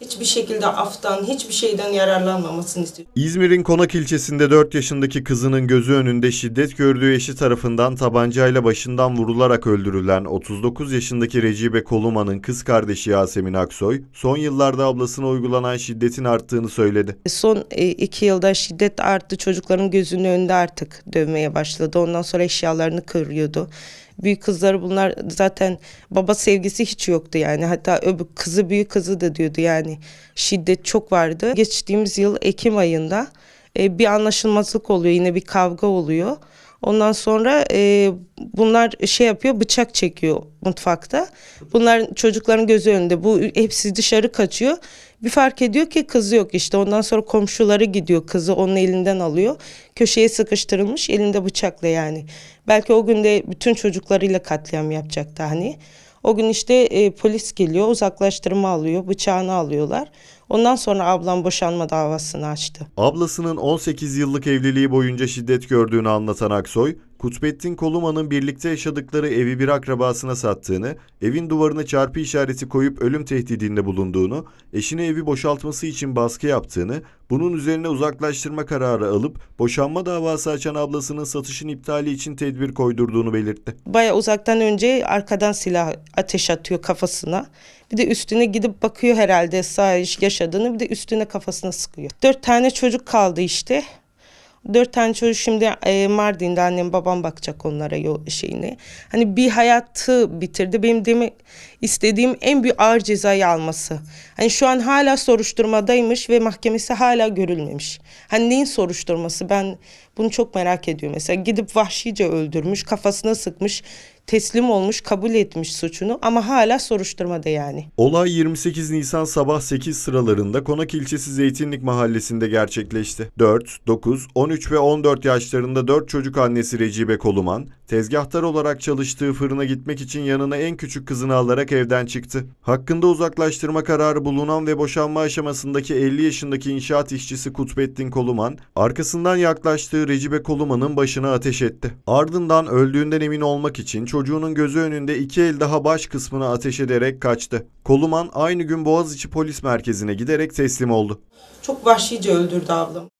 hiçbir şekilde aftan, hiçbir şeyden yararlanmamasını istiyorum. İzmir'in Konak ilçesinde 4 yaşındaki kızının gözü önünde şiddet gördüğü eşi tarafından tabancayla başından vurularak öldürülen 39 yaşındaki Recibe Koluma'nın kız kardeşi Yasemin Aksoy, son yıllarda ablasına uygulanan şiddetin arttığını söyledi. Son 2 e, yılda şiddet arttı, çocukların gözünün önünde artık dövmeye başladı. Ondan sonra eşyalarını kırıyordu. Büyük kızları bunlar zaten baba sevgisi hiç yoktu yani. Hatta öbür kızı büyük kızı da diyordu yani. Şiddet çok vardı. Geçtiğimiz yıl Ekim ayında e, bir anlaşılmazlık oluyor yine bir kavga oluyor. Ondan sonra e, bunlar şey yapıyor bıçak çekiyor mutfakta. Bunlar çocukların gözü önünde bu hepsi dışarı kaçıyor. Bir fark ediyor ki kızı yok işte ondan sonra komşuları gidiyor kızı onun elinden alıyor. Köşeye sıkıştırılmış elinde bıçakla yani. Belki o günde bütün çocuklarıyla katliam yapacaktı hani. O gün işte e, polis geliyor, uzaklaştırma alıyor, bıçağını alıyorlar. Ondan sonra ablam boşanma davasını açtı. Ablasının 18 yıllık evliliği boyunca şiddet gördüğünü anlatan Aksoy, Kutbettin Koluma'nın birlikte yaşadıkları evi bir akrabasına sattığını, evin duvarına çarpı işareti koyup ölüm tehdidinde bulunduğunu, eşine evi boşaltması için baskı yaptığını, bunun üzerine uzaklaştırma kararı alıp boşanma davası açan ablasının satışın iptali için tedbir koydurduğunu belirtti. Baya uzaktan önce arkadan silah ateş atıyor kafasına. Bir de üstüne gidip bakıyor herhalde sağ yaşadığını bir de üstüne kafasına sıkıyor. Dört tane çocuk kaldı işte. Dört tane çocuk şimdi e, Mardin'de annem babam bakacak onlara şeyini. Hani bir hayatı bitirdi. Benim demek istediğim en büyük ağır cezayı alması. Hani şu an hala soruşturmadaymış ve mahkemesi hala görülmemiş. Hani neyin soruşturması ben bunu çok merak ediyorum. Mesela gidip vahşice öldürmüş, kafasına sıkmış teslim olmuş, kabul etmiş suçunu ama hala soruşturmada yani. Olay 28 Nisan sabah 8 sıralarında Konak ilçesi Zeytinlik mahallesinde gerçekleşti. 4, 9, 13 ve 14 yaşlarında 4 çocuk annesi Recibe Koluman, tezgahtar olarak çalıştığı fırına gitmek için yanına en küçük kızını alarak evden çıktı. Hakkında uzaklaştırma kararı bulunan ve boşanma aşamasındaki 50 yaşındaki inşaat işçisi Kutbettin Koluman, arkasından yaklaştığı Recibe Koluman'ın başına ateş etti. Ardından öldüğünden emin olmak için çocuğunun gözü önünde iki el daha baş kısmını ateş ederek kaçtı. Koluman aynı gün Boğaziçi Polis Merkezi'ne giderek teslim oldu. Çok vahşice öldürdü ablam.